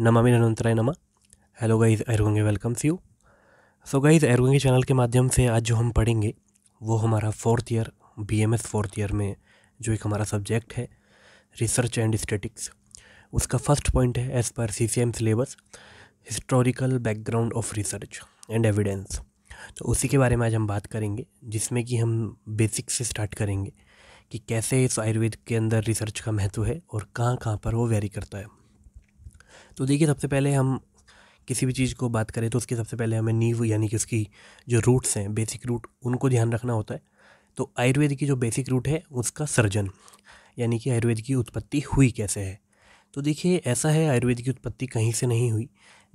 नमामि ननंतराय नमा हेलो गाइज एरोंगे वेलकम्स यू सो गाइज एरोंगे चैनल के माध्यम से आज जो हम पढ़ेंगे वो हमारा fourth year BMS fourth year में जो एक हमारा सब्जेक्ट है रिसर्च एंड स्टेटिक्स उसका फर्स्ट पॉइंट है एज पर सी syllabus historical background of research and evidence तो उसी के बारे में आज हम बात करेंगे जिसमें कि हम बेसिक से स्टार्ट करेंगे कि कैसे इस आयुर्वेद के अंदर रिसर्च का महत्व है और कहाँ कहाँ पर वो वेरी करता है तो देखिए सबसे पहले हम किसी भी चीज़ को बात करें तो उसके सबसे पहले हमें नींव यानी कि उसकी जो रूट्स हैं बेसिक रूट उनको ध्यान रखना होता है तो आयुर्वेद की जो बेसिक रूट है उसका सर्जन यानी कि आयुर्वेद की उत्पत्ति हुई कैसे है तो देखिए ऐसा है आयुर्वेद की उत्पत्ति कहीं से नहीं हुई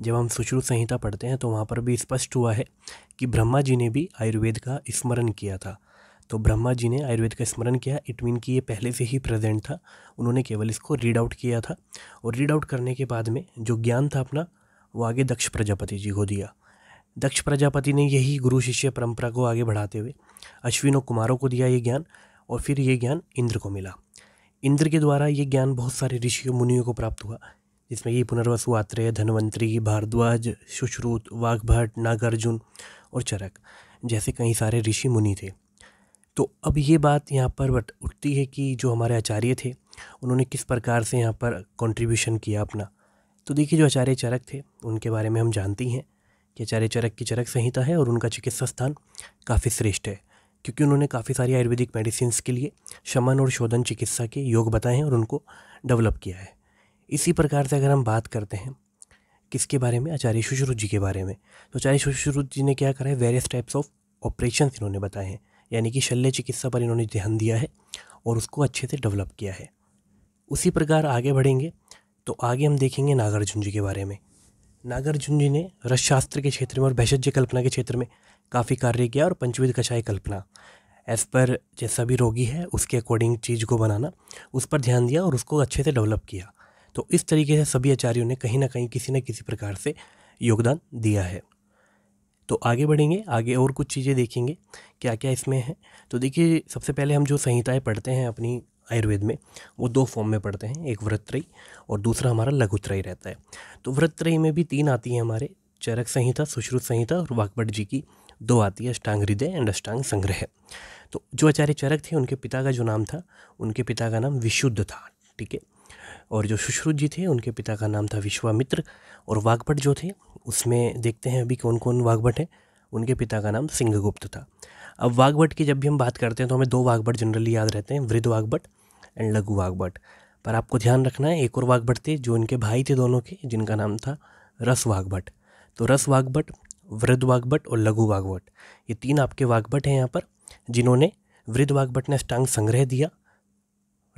जब हम सुश्रुत संहिता पढ़ते हैं तो वहाँ पर भी स्पष्ट हुआ है कि ब्रह्मा जी ने भी आयुर्वेद का स्मरण किया था तो ब्रह्मा जी ने आयुर्वेद का स्मरण किया इट मीन कि ये पहले से ही प्रेजेंट था उन्होंने केवल इसको रीड आउट किया था और रीड आउट करने के बाद में जो ज्ञान था अपना वो आगे दक्ष प्रजापति जी को दिया दक्ष प्रजापति ने यही गुरु शिष्य परंपरा को आगे बढ़ाते हुए अश्विनों कुमारों को दिया ये ज्ञान और फिर ये ज्ञान इंद्र को मिला इंद्र के द्वारा ये ज्ञान बहुत सारे ऋषियों मुनियों को प्राप्त हुआ जिसमें ये पुनर्वसु आत्रेय धनवंतरी भारद्वाज सुश्रुत वाघभट नागार्जुन और चरक जैसे कई सारे ऋषि मुनि थे तो अब ये बात यहाँ पर बट उठती है कि जो हमारे आचार्य थे उन्होंने किस प्रकार से यहाँ पर कंट्रीब्यूशन किया अपना तो देखिए जो आचार्य चरक थे उनके बारे में हम जानती हैं कि आचार्य चरक की चरक संहिता है और उनका चिकित्सा स्थान काफ़ी श्रेष्ठ है क्योंकि उन्होंने काफ़ी सारी आयुर्वेदिक मेडिसिन के लिए शमन और शोधन चिकित्सा के योग बताए हैं और उनको डेवलप किया है इसी प्रकार से अगर हम बात करते हैं किसके बारे में आचार्य सुश्रुत जी के बारे में तो आचार्य सुश्रुत जी ने क्या करा है वेरियस टाइप्स ऑफ ऑपरेशन इन्होंने बताए हैं यानी कि शल्य चिकित्सा पर इन्होंने ध्यान दिया है और उसको अच्छे से डेवलप किया है उसी प्रकार आगे बढ़ेंगे तो आगे हम देखेंगे नागार्जुन जी के बारे में नागार्जुन जी ने रसशास्त्र के क्षेत्र में और भैषज्य कल्पना के क्षेत्र में काफ़ी कार्य किया और पंचविध कषाय कल्पना एज पर जैसा भी रोगी है उसके अकॉर्डिंग चीज़ को बनाना उस पर ध्यान दिया और उसको अच्छे से डेवलप किया तो इस तरीके से सभी आचार्यों ने कहीं ना कहीं किसी न किसी प्रकार से योगदान दिया है तो आगे बढ़ेंगे आगे और कुछ चीज़ें देखेंगे क्या क्या इसमें है तो देखिए सबसे पहले हम जो संहिताएँ पढ़ते हैं अपनी आयुर्वेद में वो दो फॉर्म में पढ़ते हैं एक त्रय और दूसरा हमारा लघुत्रयी रहता है तो वृत्रयी में भी तीन आती हैं हमारे चरक संहिता सुश्रुत संहिता और वाकपट जी की दो आती है अष्टांग हृदय एंड अष्टांग संग्रह तो जो आचार्य चरक थे उनके पिता का जो नाम था उनके पिता का नाम विशुद्ध था ठीक है और जो सुश्रुत जी थे उनके पिता का नाम था विश्वामित्र और वाघभट जो थे उसमें देखते हैं अभी कौन कौन वाघभट हैं उनके पिता का नाम सिंहगुप्त था अब वाघभट की जब भी हम बात करते हैं तो हमें दो वाघभट जनरली याद रहते हैं वृद्ध वाघभट एंड लघु वाघभट पर आपको ध्यान रखना है एक और वाघभट थे जो उनके भाई थे दोनों के जिनका नाम था रस वाघभट तो रस वाघभट वृद्ध वाघभट और लघु वाघभट ये तीन आपके वाघभट हैं यहाँ पर जिन्होंने वृद्ध वाघभट ने अष्टांग संग्रह दिया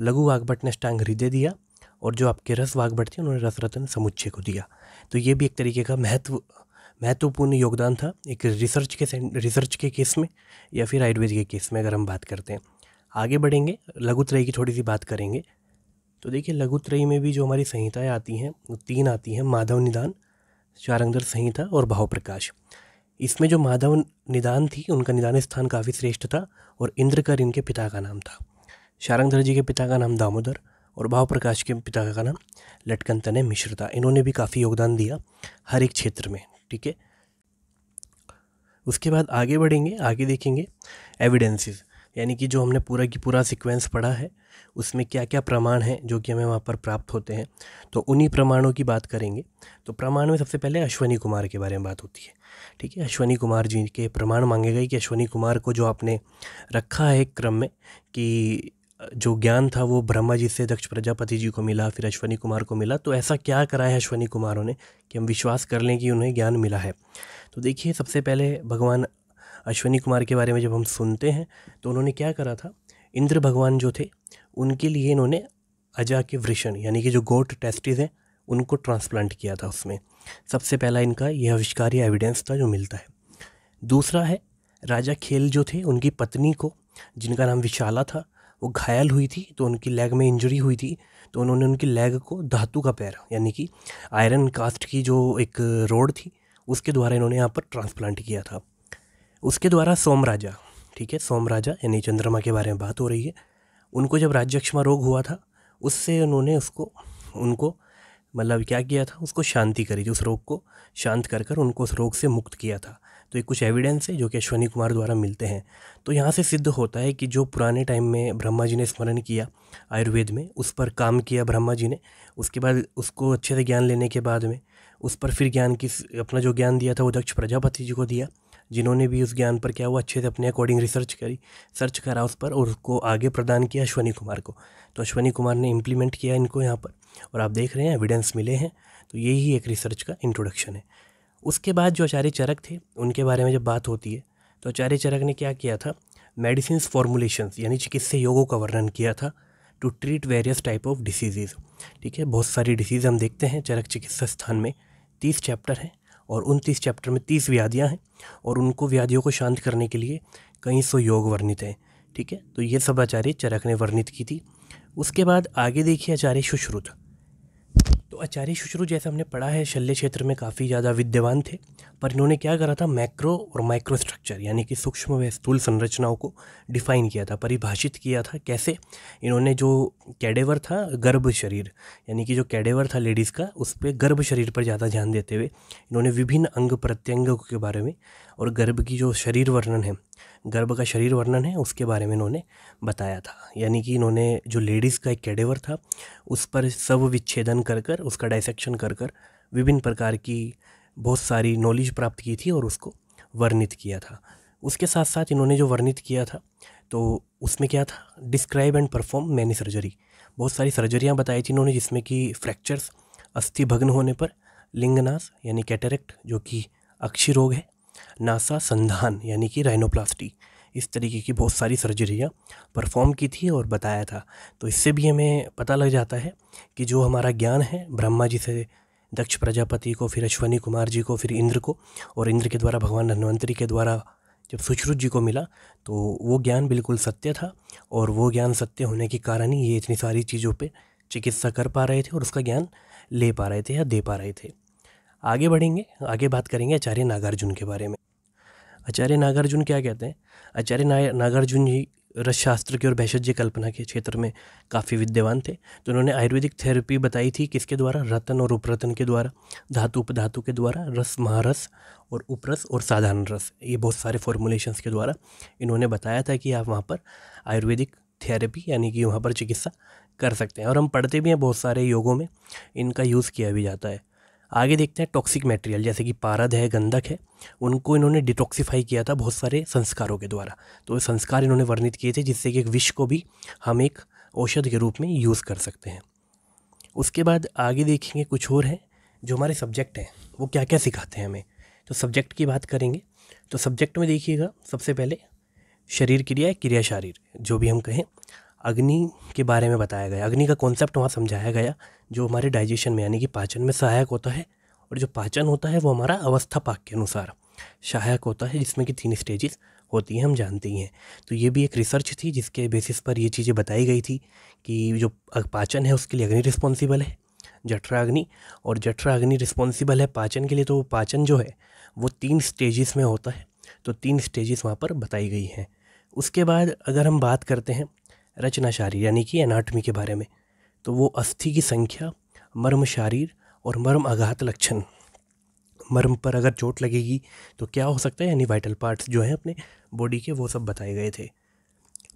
लघु वाघभट ने अष्टांग हृदय दिया और जो आपके रस बढ़ते थे उन्होंने रस रत्न समुच्चय को दिया तो ये भी एक तरीके का महत्व महत्वपूर्ण योगदान था एक रिसर्च के रिसर्च के केस में या फिर आयुर्वेद के केस में अगर हम बात करते हैं आगे बढ़ेंगे लघुत्रय की थोड़ी सी बात करेंगे तो देखिए लघुत्रयी में भी जो हमारी संहिताएँ आती हैं वो तीन आती हैं माधव निदान चारंगदर संहिता और भाव प्रकाश इसमें जो माधव निदान थी उनका निदान स्थान काफ़ी श्रेष्ठ था और इंद्रकर इनके पिता का नाम था शारंगधर जी के पिता का नाम दामोदर और भाव प्रकाश के पिता का नाम लटकन तने मिश्र था इन्होंने भी काफ़ी योगदान दिया हर एक क्षेत्र में ठीक है उसके बाद आगे बढ़ेंगे आगे देखेंगे एविडेंसेस यानी कि जो हमने पूरा की पूरा सीक्वेंस पढ़ा है उसमें क्या क्या प्रमाण हैं जो कि हमें वहाँ पर प्राप्त होते हैं तो उन्हीं प्रमाणों की बात करेंगे तो प्रमाण में सबसे पहले अश्वनी कुमार के बारे में बात होती है ठीक है अश्वनी कुमार जी के प्रमाण मांगे गए कि अश्वनी कुमार को जो आपने रखा है एक क्रम में कि जो ज्ञान था वो ब्रह्मा जी से दक्ष प्रजापति जी को मिला फिर अश्वनी कुमार को मिला तो ऐसा क्या करा है अश्वनी कुमारों ने कि हम विश्वास कर लें कि उन्हें ज्ञान मिला है तो देखिए सबसे पहले भगवान अश्वनी कुमार के बारे में जब हम सुनते हैं तो उन्होंने क्या करा था इंद्र भगवान जो थे उनके लिए इन्होंने अजा के वृषण यानी कि जो गोट टेस्टिस हैं उनको ट्रांसप्लांट किया था उसमें सबसे पहला इनका यह आविष्कार या एविडेंस था जो मिलता है दूसरा है राजा खेल जो थे उनकी पत्नी को जिनका नाम विशाला था वो घायल हुई थी तो उनकी लेग में इंजरी हुई थी तो उन्होंने उनकी लेग को धातु का पैर यानी कि आयरन कास्ट की जो एक रोड थी उसके द्वारा इन्होंने यहाँ पर ट्रांसप्लांट किया था उसके द्वारा सोमराजा ठीक है सोमराजा यानी चंद्रमा के बारे में बात हो रही है उनको जब राजक्षमा रोग हुआ था उससे उन्होंने उसको उनको मतलब क्या किया था उसको शांति करी थी उस रोग को शांत कर कर उनको उस रोग से मुक्त किया था तो ये कुछ एविडेंस है जो कि अश्वनी कुमार द्वारा मिलते हैं तो यहाँ से सिद्ध होता है कि जो पुराने टाइम में ब्रह्मा जी ने स्मरण किया आयुर्वेद में उस पर काम किया ब्रह्मा जी ने उसके बाद उसको अच्छे से ज्ञान लेने के बाद में उस पर फिर ज्ञान की अपना जो ज्ञान दिया था वो दक्ष प्रजापति जी को दिया जिन्होंने भी उस ज्ञान पर क्या हुआ अच्छे से अपने अकॉर्डिंग रिसर्च करी सर्च करा उस पर और उसको आगे प्रदान किया अश्वनी कुमार को तो अश्वनी कुमार ने इम्प्लीमेंट किया इनको यहाँ पर और आप देख रहे हैं एविडेंस मिले हैं तो यही एक रिसर्च का इंट्रोडक्शन है उसके बाद जो आचार्य चरक थे उनके बारे में जब बात होती है तो आचार्य चरक ने क्या किया था मेडिसिन फॉर्मुलेशंस यानी चिकित्सा योगों का वर्णन किया था to treat various type of diseases ठीक है बहुत सारी डिसीज़ हम देखते हैं चरक चिकित्सा स्थान में तीस चैप्टर हैं और उन तीस चैप्टर में तीस व्याधियाँ हैं और उनको व्याधियों को शांत करने के लिए कई सौ योग वर्णित हैं ठीक है तो ये सब आचार्य चरक ने वर्णित की थी उसके बाद आगे देखिए आचार्य सुश्रुत तो आचार्य सुश्रुत जैसे हमने पढ़ा है शल्य क्षेत्र में काफ़ी ज़्यादा विद्यवान थे पर इन्होंने क्या करा था मैक्रो और माइक्रो स्ट्रक्चर यानी कि सूक्ष्म व स्थूल संरचनाओं को डिफाइन किया था परिभाषित किया था कैसे इन्होंने जो कैडेवर था गर्भ शरीर यानी कि जो कैडेवर था लेडीज़ का उस पर गर्भ शरीर पर ज़्यादा ध्यान देते हुए इन्होंने विभिन्न अंग प्रत्यंग के बारे में और गर्भ की जो शरीर वर्णन है गर्भ का शरीर वर्णन है उसके बारे में इन्होंने बताया था यानी कि इन्होंने जो लेडीज़ का एक कैडेवर था उस पर सब विच्छेदन कर कर उसका डाइसेक्शन कर कर विभिन्न प्रकार की बहुत सारी नॉलेज प्राप्त की थी और उसको वर्णित किया था उसके साथ साथ इन्होंने जो वर्णित किया था तो उसमें क्या था describe and perform many surgery बहुत सारी सर्जरियाँ बताई थी इन्होंने जिसमें कि फ्रैक्चर्स अस्थि भग्न होने पर लिंगनास यानी कैटरेक्ट जो कि अक्षी रोग है नासा संधान यानी कि राइनोप्लास्टी इस तरीके की बहुत सारी सर्जरियाँ परफॉर्म की थी और बताया था तो इससे भी हमें पता लग जाता है कि जो हमारा ज्ञान है ब्रह्मा जी से दक्ष प्रजापति को फिर अश्वनी कुमार जी को फिर इंद्र को और इंद्र के द्वारा भगवान धन्वंतरी के द्वारा जब सुश्रुत जी को मिला तो वो ज्ञान बिल्कुल सत्य था और वो ज्ञान सत्य होने के कारण ही ये इतनी सारी चीज़ों पर चिकित्सा कर पा रहे थे और उसका ज्ञान ले पा रहे थे या दे पा रहे थे आगे बढ़ेंगे आगे बात करेंगे आचार्य नागार्जुन के बारे में आचार्य नागार्जुन क्या कहते हैं आचार्य नागार्जुन जी रसशास्त्र के और भैषज्य कल्पना के क्षेत्र में काफ़ी विद्यवान थे तो उन्होंने आयुर्वेदिक थेरेपी बताई थी किसके द्वारा रतन और उपरतन के द्वारा धातु उपधातु के द्वारा रस महारस और उपरस और साधारण रस ये बहुत सारे फॉर्मुलेशंस के द्वारा इन्होंने बताया था कि आप वहाँ पर आयुर्वेदिक थेरेपी यानी कि वहाँ पर चिकित्सा कर सकते हैं और हम पढ़ते भी हैं बहुत सारे योगों में इनका यूज़ किया भी जाता है आगे देखते हैं टॉक्सिक मटेरियल जैसे कि पारद है गंधक है उनको इन्होंने डिटॉक्सीफाई किया था बहुत सारे संस्कारों के द्वारा तो संस्कार इन्होंने वर्णित किए थे जिससे कि एक विष को भी हम एक औषध के रूप में यूज़ कर सकते हैं उसके बाद आगे देखेंगे कुछ और हैं जो हमारे सब्जेक्ट हैं वो क्या क्या सिखाते हैं हमें तो सब्जेक्ट की बात करेंगे तो सब्जेक्ट में देखिएगा सबसे पहले शरीर क्रिया क्रिया शारीर जो भी हम कहें अग्नि के बारे में बताया गया अग्नि का कॉन्सेप्ट वहाँ समझाया गया जो हमारे डाइजेशन में यानी कि पाचन में सहायक होता है और जो पाचन होता है वो हमारा अवस्था पाक के अनुसार सहायक होता है जिसमें कि तीन स्टेजेस होती हैं हम जानते ही हैं तो ये भी एक रिसर्च थी जिसके बेसिस पर ये चीज़ें बताई गई थी कि जो पाचन है उसके लिए अग्नि रिस्पॉन्सिबल है जठरा अग्नि और जठरा अग्नि रिस्पॉन्सिबल है पाचन के लिए तो पाचन जो है वो तीन स्टेजेस में होता है तो तीन स्टेजेस वहाँ पर बताई गई हैं उसके बाद अगर हम बात करते हैं रचना शारीर यानी कि एनाटमी के बारे में तो वो अस्थि की संख्या मर्म शारीर और मर्म आघात लक्षण मर्म पर अगर चोट लगेगी तो क्या हो सकता है यानी वाइटल पार्ट्स जो हैं अपने बॉडी के वो सब बताए गए थे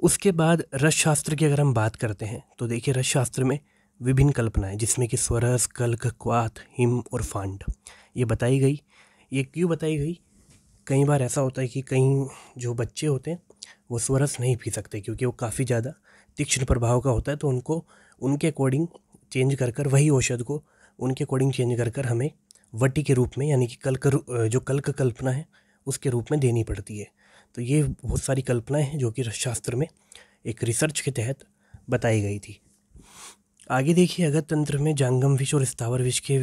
उसके बाद रस शास्त्र की अगर हम बात करते हैं तो देखिए रस शास्त्र में विभिन्न कल्पनाएं जिसमें कि स्वरस कल्क क्वात हिम और फांड ये बताई गई ये क्यों बताई गई कई बार ऐसा होता है कि कई जो बच्चे होते हैं वो स्वरस नहीं पी सकते क्योंकि वो काफ़ी ज़्यादा तीक्ष्ण प्रभाव का होता है तो उनको उनके अकॉर्डिंग चेंज कर कर वही औषध को उनके अकॉर्डिंग चेंज कर कर हमें वटी के रूप में यानी कि कल का जो कल कल्पना है उसके रूप में देनी पड़ती है तो ये बहुत सारी कल्पनाएं हैं जो कि शास्त्र में एक रिसर्च के तहत बताई गई थी आगे देखिए अगर तंत्र में जांगम विष और स्थावर विष के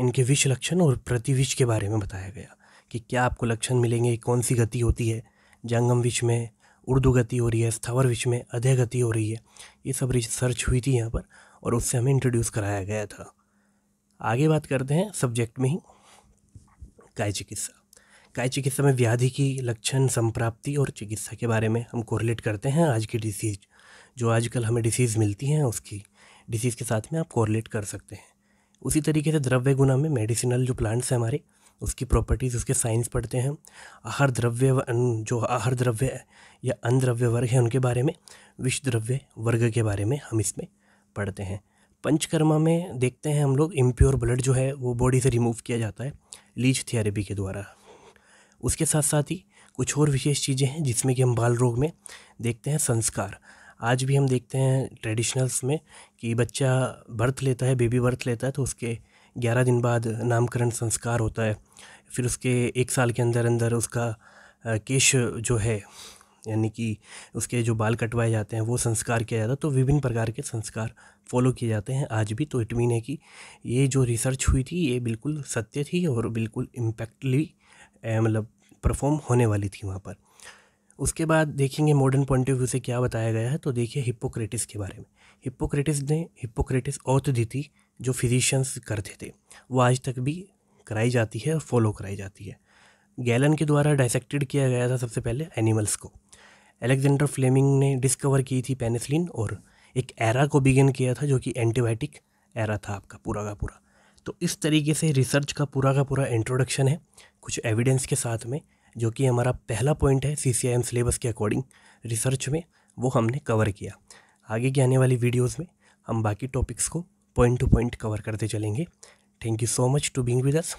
इनके विष लक्षण और प्रतिविष के बारे में बताया गया कि क्या आपको लक्षण मिलेंगे कौन सी गति होती है जांगम विष में उर्दू गति हो रही है स्थावर विश्व में अधय गति हो रही है ये सब रिसर्च हुई थी यहाँ पर और उससे हमें इंट्रोड्यूस कराया गया था आगे बात करते हैं सब्जेक्ट में ही काय चिकित्सा काय चिकित्सा में व्याधि की लक्षण संप्राप्ति और चिकित्सा के बारे में हम कोरिलेट करते हैं आज की डिसीज जो आजकल हमें डिसीज़ मिलती हैं उसकी डिसीज़ के साथ में आप कोरिलेट कर सकते हैं उसी तरीके से द्रव्य गुना में मेडिसिनल जो प्लांट्स हैं हमारे उसकी प्रॉपर्टीज़ उसके साइंस पढ़ते हैं आहार द्रव्य जो आहार द्रव्य या अनद्रव्य वर्ग है उनके बारे में विश्व द्रव्य वर्ग के बारे में हम इसमें पढ़ते हैं पंचकर्मा में देखते हैं हम लोग इम्प्योर ब्लड जो है वो बॉडी से रिमूव किया जाता है लीच थेरेपी के द्वारा उसके साथ साथ ही कुछ और विशेष चीज़ें हैं जिसमें कि हम बाल रोग में देखते हैं संस्कार आज भी हम देखते हैं ट्रेडिशनल्स में कि बच्चा बर्थ लेता है बेबी बर्थ लेता है तो उसके ग्यारह दिन बाद नामकरण संस्कार होता है फिर उसके एक साल के अंदर अंदर उसका केश जो है यानी कि उसके जो बाल कटवाए जाते हैं वो संस्कार किया जाता है तो विभिन्न प्रकार के संस्कार फॉलो किए जाते हैं आज भी तो इट मीन है कि ये जो रिसर्च हुई थी ये बिल्कुल सत्य थी और बिल्कुल इम्पैक्टली मतलब परफॉर्म होने वाली थी वहाँ पर उसके बाद देखेंगे मॉडर्न पॉइंट ऑफ व्यू से क्या बताया गया है तो देखिए हिप्पोक्रेटिस के बारे में हिप्पोक्रेटिस ने हिप्पोक्रेटिस औत दी थी जो फिजिशियंस करते थे वो आज तक भी कराई जाती है और फॉलो कराई जाती है गैलन के द्वारा डाइसेक्टेड किया गया था सबसे पहले एनिमल्स को एलेक्जेंडर फ्लेमिंग ने डिस्कवर की थी पेनिसलिन और एक एरा को बिगिन किया था जो कि एंटीबायोटिक एरा था आपका पूरा का पूरा तो इस तरीके से रिसर्च का पूरा का पूरा इंट्रोडक्शन है कुछ एविडेंस के साथ में जो कि हमारा पहला पॉइंट है सी सिलेबस के अकॉर्डिंग रिसर्च में वो हमने कवर किया आगे की आने वाली वीडियोज़ में हम बाकी टॉपिक्स को पॉइंट टू पॉइंट कवर करते चलेंगे thank you so much to being with us